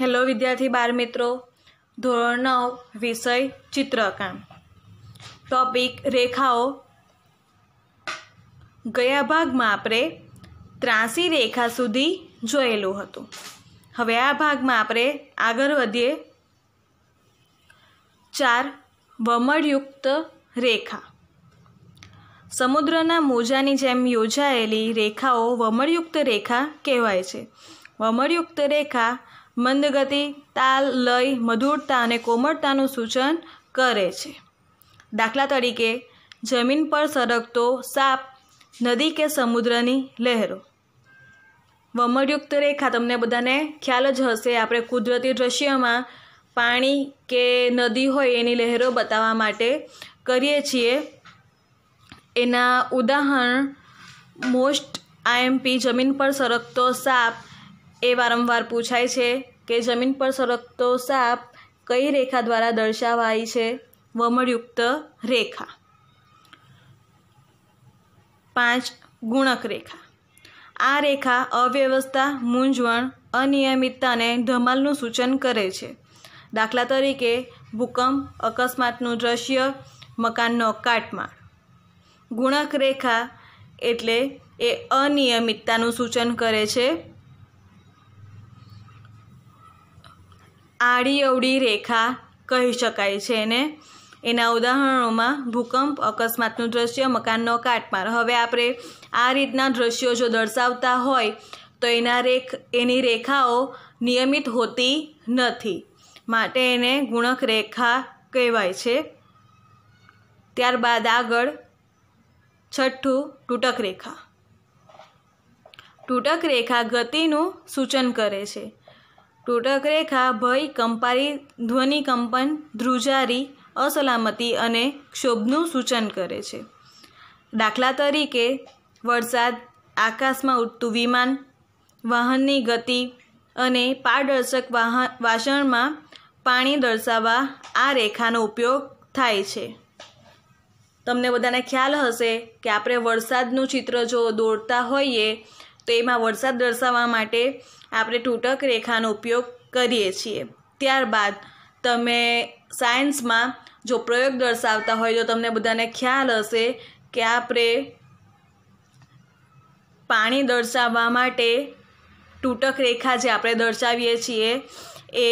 hello વિદ્યાર્થી બાળ મિત્રો ધોરણ નવ વિષય ચિત્રકામ ટોપિક રેખાઓ ગયા ભાગમાં આપણે ત્રાસી રેખા સુધી જોયેલું હતું હવે આ ભાગમાં આપણે આગળ વધીએ ચાર વમળયુક્ત રેખા સમુદ્રના મોજાની જેમ યોજાયેલી રેખાઓ વમળયુક્ત રેખા કહેવાય છે વમળયુક્ત રેખા મંદગતિ તાલ લય મધુરતા અને કોમળતાનું સૂચન કરે છે દાખલા તરીકે જમીન પર સરકતો સાપ નદી કે સમુદ્રની લહેરો વમળયુક્ત રેખા તમને બધાને ખ્યાલ જ હશે આપણે કુદરતી દ્રશ્યમાં પાણી કે નદી હોય એની લહેરો બતાવવા માટે કરીએ છીએ એના ઉદાહરણ મોસ્ટ આઈએમપી જમીન પર સરકતો સાપ એ વારંવાર પૂછાય છે કે જમીન પર સરકતો સાપ કઈ રેખા દ્વારા દર્શાવાય છે વમળયુક્ત રેખા પાંચ ગુણક રેખા આ રેખા અવ્યવસ્થા મૂંઝવણ અનિયમિતતા અને ધમાલનું સૂચન કરે છે દાખલા તરીકે ભૂકંપ અકસ્માતનું દ્રશ્ય મકાનનો કાટમાળ ગુણક રેખા એટલે એ અનિયમિતતાનું સૂચન કરે છે આડી અવડી રેખા કહી શકાય છે એને એના ઉદાહરણોમાં ભૂકંપ અકસ્માતનું દ્રશ્ય મકાનનો કાટમાર હવે આપણે આ રીતના દ્રશ્યો જો દર્શાવતા હોય તો એના રેખ એની રેખાઓ નિયમિત હોતી નથી માટે એને ગુણક રેખા કહેવાય છે ત્યારબાદ આગળ છઠ્ઠું તૂટક રેખા તૂટક રેખા ગતિનું સૂચન કરે છે તૂટક રેખા ભય કંપારી ધ્વનિકંપન ધ્રુજારી અસલામતી અને ક્ષોભનું સૂચન કરે છે દાખલા તરીકે વરસાદ આકાશમાં ઉડતું વિમાન વાહનની ગતિ અને પારદર્શક વાહન વાસણમાં પાણી દર્શાવવા આ રેખાનો ઉપયોગ થાય છે તમને બધાને ખ્યાલ હશે કે આપણે વરસાદનું ચિત્ર જો દોરતા હોઈએ તો એમાં વરસાદ દર્શાવવા માટે આપણે તૂટક રેખાનો ઉપયોગ કરીએ છીએ ત્યારબાદ તમે સાયન્સમાં જો પ્રયોગ દર્શાવતા હોય તો તમને બધાને ખ્યાલ હશે કે આપણે પાણી દર્શાવવા માટે તૂટક રેખા જે આપણે દર્શાવીએ છીએ એ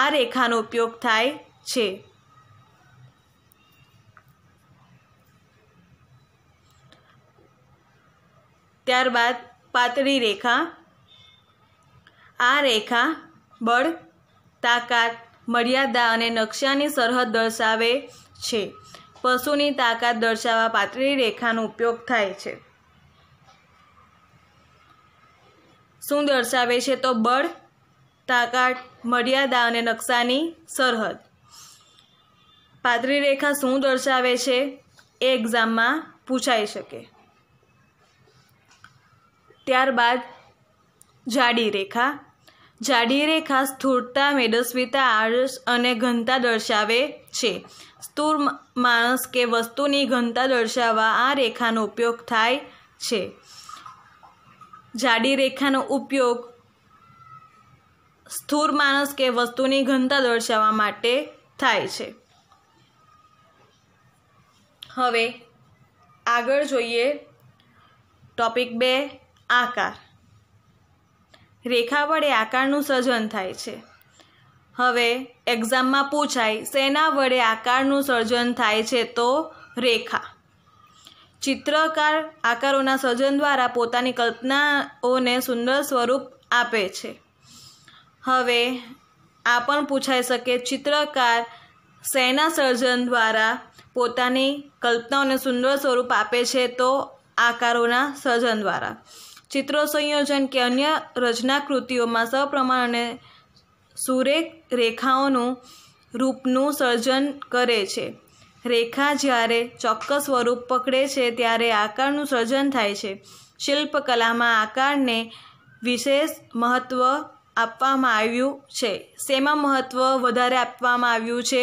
આ રેખાનો ઉપયોગ થાય છે ત્યારબાદ પાતળી રેખા આ રેખા બળ તાકાત મર્યાદા અને નકશાની સરહદ દર્શાવે છે પશુની તાકાત દર્શાવવા પાતળી રેખાનો ઉપયોગ થાય છે શું દર્શાવે છે તો બળ તાકાત મર્યાદા અને નકશાની સરહદ પાતળી રેખા શું દર્શાવે છે એ એક્ઝામમાં પૂછાઈ શકે ત્યારબાદ જાડી રેખા જાડી રેખા સ્થૂળતા મેદસ્વીતા આળસ અને ઘનતા દર્શાવે છે સ્થૂળ માણસ કે વસ્તુની ઘનતા દર્શાવવા આ રેખાનો ઉપયોગ થાય છે જાડી રેખાનો ઉપયોગ સ્થૂળ માણસ કે વસ્તુની ઘનતા દર્શાવવા માટે થાય છે હવે આગળ જોઈએ ટોપિક બે આકાર રેખા વડે આકારનું સર્જન થાય છે હવે એક્ઝામમાં પૂછાય શેના વડે આકારનું સર્જન થાય છે તો રેખા ચિત્રકાર આકારોના સર્જન દ્વારા પોતાની કલ્પનાઓને સુંદર સ્વરૂપ આપે છે હવે આ પણ પૂછાઈ શકે ચિત્રકાર શેના સર્જન દ્વારા પોતાની કલ્પનાઓને સુંદર સ્વરૂપ આપે છે તો આકારોના સર્જન દ્વારા ચિત્રો સંયોજન કે અન્ય રચનાકૃતિઓમાં સપ્રમાણ અને સુરેખ રેખાઓનું રૂપનું સર્જન કરે છે રેખા જ્યારે ચોક્કસ સ્વરૂપ પકડે છે ત્યારે આકારનું સર્જન થાય છે શિલ્પકલામાં આકારને વિશેષ મહત્ત્વ આપવામાં આવ્યું છે શેમાં મહત્ત્વ વધારે આપવામાં આવ્યું છે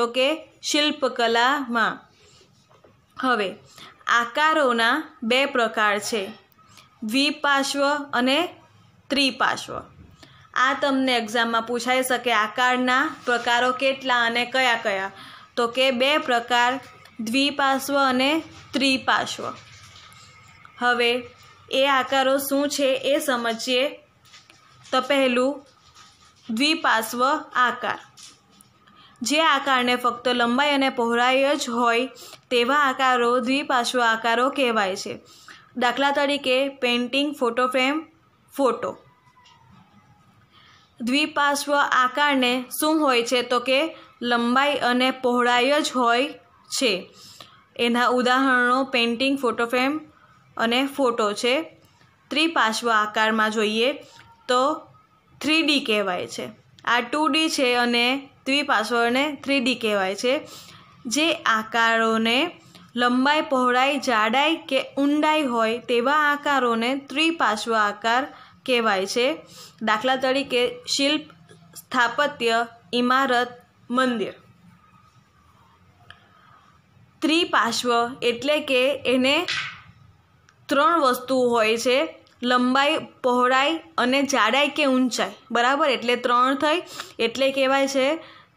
તો કે શિલ્પકલામાં હવે આકારોના બે પ્રકાર છે દ્વિપાર્શ્વ અને ત્રિપાર્શ્વ આ તમને એક્ઝામમાં પૂછાઈ શકે આકારના પ્રકારો કેટલા અને કયા કયા તો કે બે પ્રકાર દ્વિપાર્શ્વ અને ત્રિપાર્શ્વ હવે એ આકારો શું છે એ સમજીએ તો પહેલું દ્વિપાર્શ્વ આકાર જે આકારને ફક્ત લંબાઈ અને પહોળાઈ જ હોય તેવા આકારો દ્વિપાર્શ્વ આકારો કહેવાય છે દાખલા તરીકે પેઇન્ટિંગ ફોટો ફ્રેમ ફોટો દ્વિપાર્શ્વ આકારને શું હોય છે તો કે લંબાઈ અને પહોળાઈ જ હોય છે એના ઉદાહરણો પેઇન્ટિંગ ફોટો ફ્રેમ અને ફોટો છે ત્રિપાર્શ્વ આકારમાં જોઈએ તો થ્રી ડી કહેવાય છે આ ટુ ડી છે અને દ્વિપાર્શ્વને થ્રી ડી કહેવાય છે જે આકારોને લંબાઈ પહોળાઈ જાડાઈ કે ઊંડાઈ હોય તેવા આકારોને ત્રિપાર્શ્વ આકાર કહેવાય છે દાખલા તરીકે શિલ્પ સ્થાપત્ય ઇમારત મંદિર ત્રિપાર્શ્વ એટલે કે એને ત્રણ વસ્તુ હોય છે લંબાઈ પહોળાઈ અને જાડાઈ કે ઊંચાઈ બરાબર એટલે ત્રણ થઈ એટલે કહેવાય છે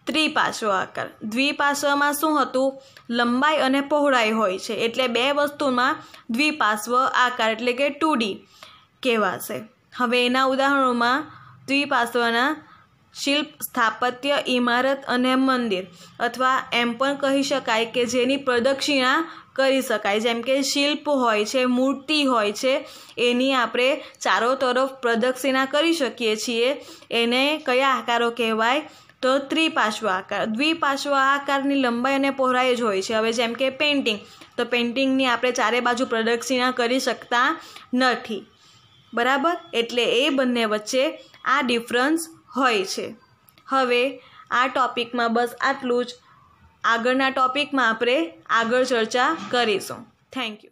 ત્રિપાશ્વ આકાર દ્વિપાશ્વમાં શું હતું લંબાઈ અને પહોળાઈ હોય છે એટલે બે વસ્તુમાં દ્વિપાશ્વ આકાર એટલે કે ટુડી કહેવાશે હવે એના ઉદાહરણોમાં દ્વિપાશ્વના શિલ્પ સ્થાપત્ય ઇમારત અને મંદિર અથવા એમ પણ કહી શકાય કે જેની પ્રદક્ષિણા કરી શકાય જેમ કે શિલ્પ હોય છે મૂર્તિ હોય છે એની આપણે ચારો તરફ પ્રદક્ષિણા કરી શકીએ છીએ એને કયા આકારો કહેવાય તો ત્રિપાશ્વ આકાર દ્વિપાશ્વ આકારની લંબાઈ અને પહોળાઈ જ હોય છે હવે જેમ કે પેઇન્ટિંગ તો પેઇન્ટિંગની આપણે ચારે બાજુ પ્રદક્ષિણા કરી શકતા નથી બરાબર એટલે એ બંને વચ્ચે આ ડિફરન્સ હોય છે હવે આ ટોપિકમાં બસ આટલું જ આગળના ટોપિકમાં આપણે આગળ ચર્ચા કરીશું થેન્ક યુ